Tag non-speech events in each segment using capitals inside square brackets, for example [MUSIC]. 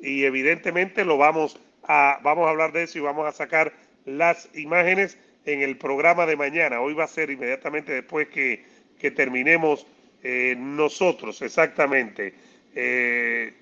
y evidentemente lo vamos a, vamos a hablar de eso y vamos a sacar las imágenes en el programa de mañana. Hoy va a ser inmediatamente después que, que terminemos eh, nosotros, exactamente. Eh,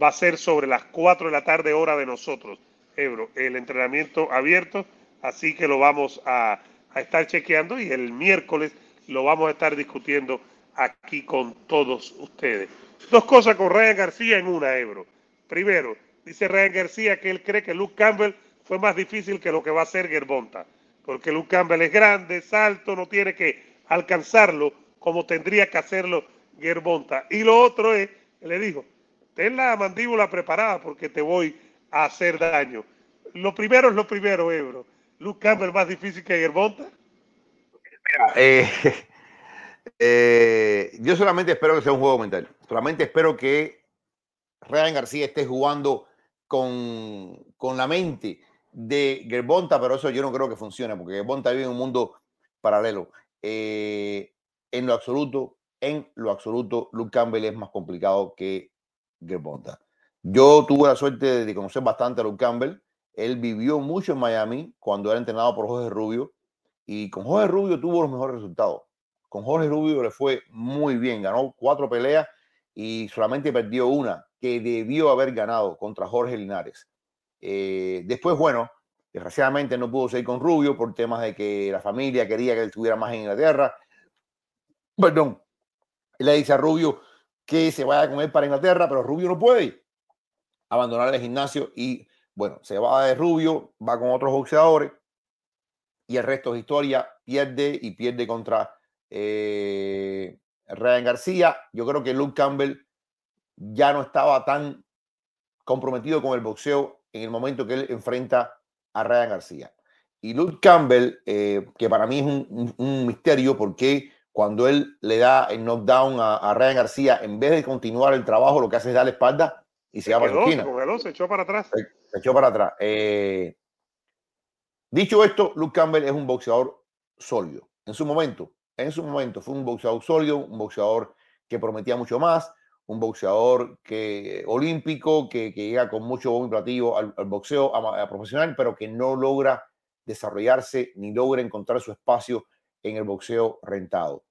va a ser sobre las 4 de la tarde hora de nosotros, Ebro, el entrenamiento abierto, así que lo vamos a, estar chequeando y el miércoles lo vamos a estar discutiendo aquí con todos ustedes. Dos cosas con Ryan García en una, Ebro. Primero, dice Ryan García que él cree que Luke Campbell fue más difícil que lo que va a hacer Gerbonta, porque Luke Campbell es grande, es alto, no tiene que alcanzarlo como tendría que hacerlo Gerbonta. Y lo otro es, le dijo, ten la mandíbula preparada porque te voy a hacer daño. Lo primero es lo primero, Ebro. Luke Campbell más difícil que Gerbonta. Eh, [LAUGHS] eh, yo solamente espero que sea un juego mental. Solamente espero que Ryan García esté jugando con, la mente de Gerbonta, pero eso yo no creo que funcione, porque Gerbonta vive en un mundo paralelo. Eh, en lo absoluto, en lo absoluto, Luke Campbell es más complicado que Gerbonta. Yo tuve la suerte de conocer bastante a Luke Campbell. Él vivió mucho en Miami cuando era entrenado por Jorge Rubio y con Jorge Rubio tuvo los mejores resultados. Con Jorge Rubio le fue muy bien, ganó cuatro peleas y solamente perdió una que debió haber ganado contra Jorge Linares. Eh, después, bueno, desgraciadamente no pudo seguir con Rubio por temas de que la familia quería que él estuviera más en Inglaterra. Perdón, le dice a Rubio que se vaya a comer para Inglaterra, pero Rubio no puede abandonar el gimnasio y, bueno, se va de Rubio, va con otros boxeadores y el resto de historia, pierde y pierde contra eh, García. Yo creo que Luke Campbell ya no estaba tan comprometido con el boxeo en el momento que él enfrenta a Ryan García. Y Luke Campbell, eh, que para mí es un, misterio porque cuando él le da el knockdown a, a, Ryan García, en vez de continuar el trabajo, lo que hace es la espalda y se, va a para la Se, echó para atrás. echó para atrás. Eh, dicho esto, Luke Campbell es un boxeador sólido. En su momento, en su momento fue un boxeador sólido, un boxeador que prometía mucho más, un boxeador que, olímpico que, llega con mucho bombo platillo al, boxeo eh, profesional, pero que no logra desarrollarse ni logra encontrar su espacio en el boxeo rentado.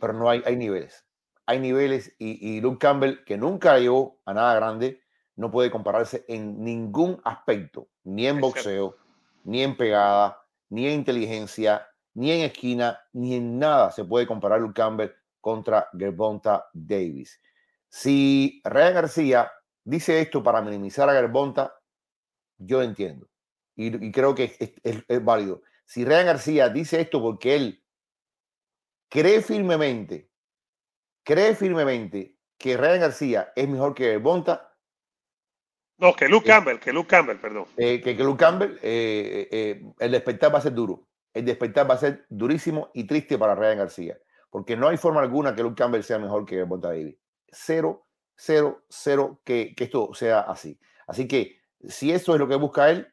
Pero no hay, hay niveles. Hay niveles y, y Luke Campbell, que nunca llegó a nada grande, no puede compararse en ningún aspecto, ni en boxeo, ni en pegada, ni en inteligencia, ni en esquina, ni en nada se puede comparar Luke Campbell contra Gerbonta Davis. Si Ryan García dice esto para minimizar a Gerbonta, yo entiendo y, creo que es, válido. Si Ryan García dice esto porque él cree firmemente, cree firmemente que Ryan García es mejor que Gerbonta, No, que Luke eh, Campbell, que Luke Campbell, perdón. Eh, que, Luke Campbell, eh, el despertar va a ser duro. El despertar va a ser durísimo y triste para Ryan García porque no hay forma alguna que Luke Campbell sea mejor que Bonta Davis. Cero, cero, cero que, esto sea así. Así que si eso es lo que busca él,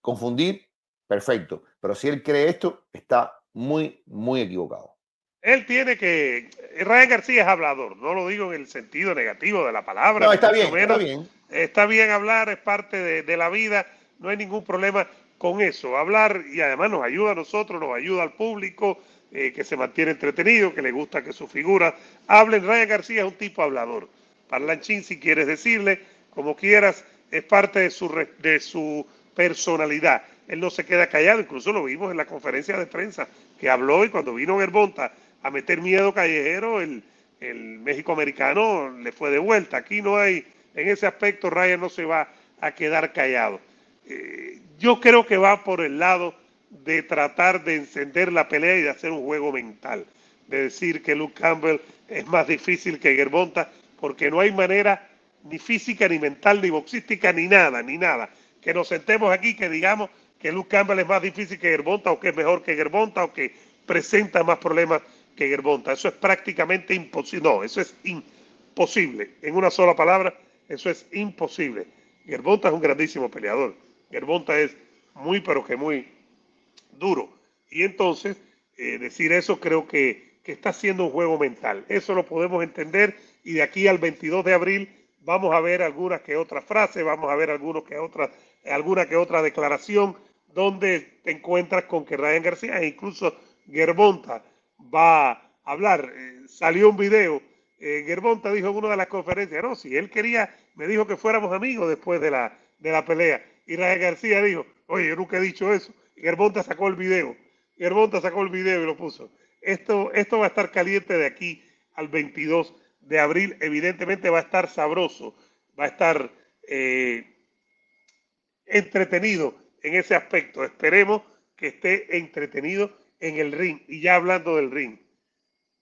confundir, perfecto. Pero si él cree esto, está muy, muy equivocado. Él tiene que. Ryan García es hablador, no lo digo en el sentido negativo de la palabra. está bien, está bien. Está bien hablar, es parte de la vida, no hay ningún problema con eso. Hablar y además nos ayuda a nosotros, nos ayuda al público, eh, que se mantiene entretenido, que le gusta que su figura hablen. Ryan García es un tipo hablador. Parlanchín, si quieres decirle, como quieras, es parte de su, de su personalidad. Él no se queda callado, incluso lo vimos en la conferencia de prensa que habló y cuando vino Gerbonta a meter miedo callejero, el, México americano le fue de vuelta. Aquí no hay, en ese aspecto Ryan no se va a quedar callado. Eh, yo creo que va por el lado de tratar de encender la pelea y de hacer un juego mental. De decir que Luke Campbell es más difícil que Germonta, porque no hay manera ni física, ni mental, ni boxística, ni nada, ni nada. Que nos sentemos aquí, que digamos que Luke Campbell es más difícil que Gerbonta o que es mejor que Gerbonta o que presenta más problemas que Gerbonta Eso es prácticamente imposible. No, eso es imposible. En una sola palabra, eso es imposible. Gerbonta es un grandísimo peleador. Gerbonta es muy, pero que muy duro. Y entonces, eh, decir eso creo que, está siendo un juego mental. Eso lo podemos entender y de aquí al 22 de abril vamos a ver algunas que otras frases, vamos a ver algunos que otras, alguna que otra declaración donde te encuentras con que Ryan García e incluso Gerbonta va a hablar. Eh, salió un video, eh, dijo en una de las conferencias, no, si él quería, me dijo que fuéramos amigos después de la, de la pelea. Y Ryan García dijo, oye, yo nunca he dicho eso. Gerbonta sacó el video. Gerbonta sacó el video y lo puso. Esto, esto va a estar caliente de aquí al 22 de abril. Evidentemente va a estar sabroso, va a estar eh, entretenido en ese aspecto. Esperemos que esté entretenido en el ring. Y ya hablando del ring,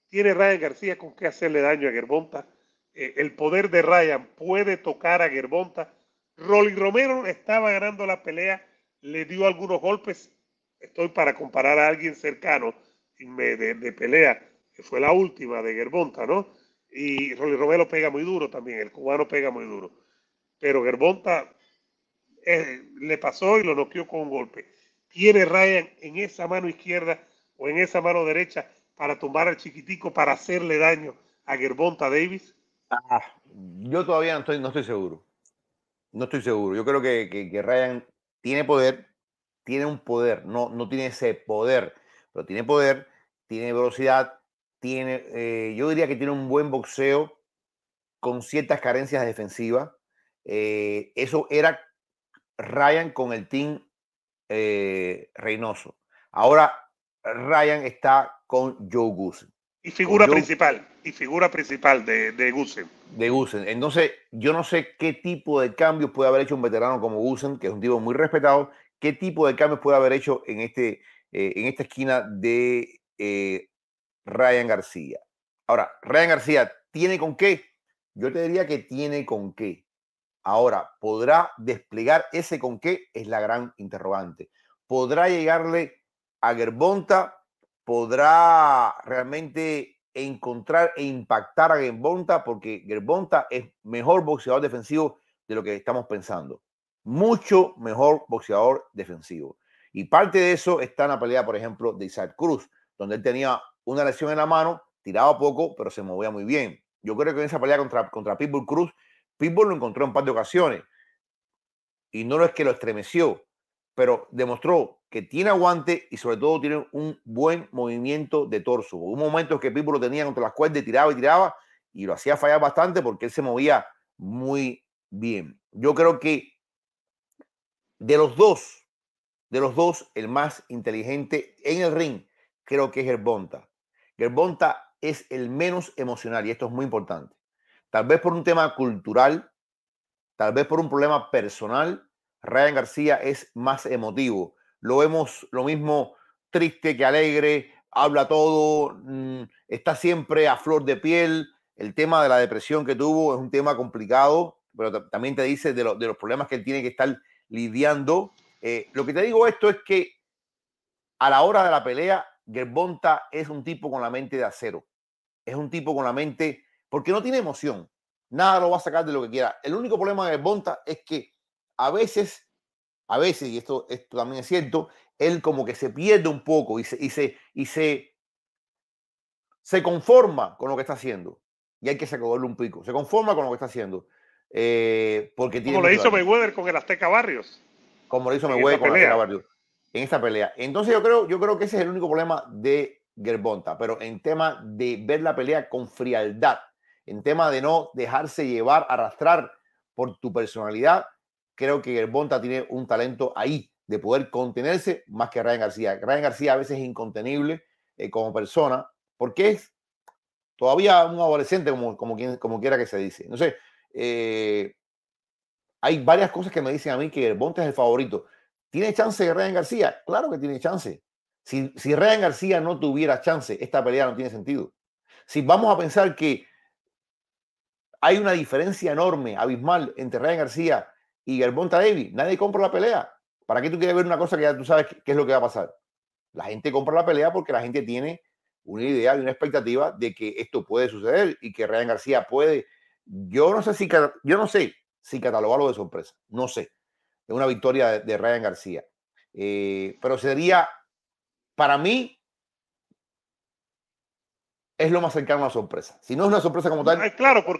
tiene Ryan García con qué hacerle daño a Gerbonta. Eh, el poder de Ryan puede tocar a Gerbonta. Rolly Romero estaba ganando la pelea le dio algunos golpes. Estoy para comparar a alguien cercano de, pelea, que fue la última de Gerbonta, ¿no? Y Rolly Romero pega muy duro también, el cubano pega muy duro. Pero Gerbonta eh, le pasó y lo noqueó con un golpe. Tiene Ryan en esa mano izquierda o en esa mano derecha para tumbar al chiquitico, para hacerle daño a Gerbonta Davis? Ah, yo todavía no estoy, no estoy seguro. No estoy seguro. Yo creo que Ryan tiene poder, tiene un poder, no, no tiene ese poder, pero tiene poder, tiene velocidad, tiene, eh, yo diría que tiene un buen boxeo con ciertas carencias defensivas. Eh, eso era Ryan con el team eh, Reynoso. Ahora Ryan está con Joe Goose. Y figura principal, y figura principal de, de Gusen. De Gusen. Entonces, yo no sé qué tipo de cambios puede haber hecho un veterano como Gusen, que es un tipo muy respetado, qué tipo de cambios puede haber hecho en, este, eh, en esta esquina de eh, Ryan García. Ahora, Ryan García, ¿tiene con qué? Yo te diría que tiene con qué. Ahora, ¿podrá desplegar ese con qué? Es la gran interrogante. ¿Podrá llegarle a Gerbonta podrá realmente encontrar e impactar a Gerbonta, porque Gerbonta es mejor boxeador defensivo de lo que estamos pensando. Mucho mejor boxeador defensivo. Y parte de eso está en la pelea, por ejemplo, de Isaac Cruz, donde él tenía una lesión en la mano, tiraba poco, pero se movía muy bien. Yo creo que en esa pelea contra, contra Pitbull Cruz, Pitbull lo encontró en un par de ocasiones. Y no es que lo estremeció, pero demostró que tiene aguante y sobre todo tiene un buen movimiento de torso. Hubo momentos que Pipo lo tenía contra las cuerdas y tiraba y tiraba y lo hacía fallar bastante porque él se movía muy bien. Yo creo que de los dos, de los dos, el más inteligente en el ring creo que es Gerbonta. Gerbonta es el menos emocional y esto es muy importante. Tal vez por un tema cultural, tal vez por un problema personal, Ryan García es más emotivo lo vemos lo mismo triste que alegre, habla todo, mm, está siempre a flor de piel. El tema de la depresión que tuvo es un tema complicado, pero también te dice de, los problemas que él tiene que estar lidiando. Eh, lo que te digo esto es que a la hora de la pelea, Gerbonta es un tipo con la mente de acero. Es un tipo con la mente, porque no tiene emoción. Nada lo va a sacar de lo que quiera. El único problema de Gerbonta es que a veces a veces, y esto, esto también es cierto, él como que se pierde un poco y se, y se, conforma con lo que está haciendo. Y hay que sacudirle un pico. Se conforma con lo que está haciendo. Eh, porque como le hizo Mayweather con el Azteca Barrios. Como le hizo Mayweather con el Azteca Barrios. En esta pelea. Entonces yo creo, yo creo que ese es el único problema de Gerbonta. Pero en tema de ver la pelea con frialdad, en tema de no dejarse llevar, arrastrar por tu personalidad, creo que Bonta tiene un talento ahí de poder contenerse más que Ryan García. Ryan García a veces es incontenible eh, como persona porque es todavía un adolescente, como, como, como quiera que se dice. No sé, eh, hay varias cosas que me dicen a mí que el Bonta es el favorito. ¿Tiene chance de Ryan García? Claro que tiene chance. Si, si Ryan García no tuviera chance, esta pelea no tiene sentido. Si vamos a pensar que hay una diferencia enorme, abismal, entre Ryan García y el David Nadie compra la pelea. ¿Para qué tú quieres ver una cosa que ya tú sabes qué es lo que va a pasar? La gente compra la pelea porque la gente tiene una idea y una expectativa de que esto puede suceder y que Ryan García puede. Yo no sé si, yo no sé si catalogarlo de sorpresa. No sé. Es una victoria de, Ryan García. Eh, pero sería, para mí, es lo más cercano a una sorpresa. Si no es una sorpresa como tal. Claro, porque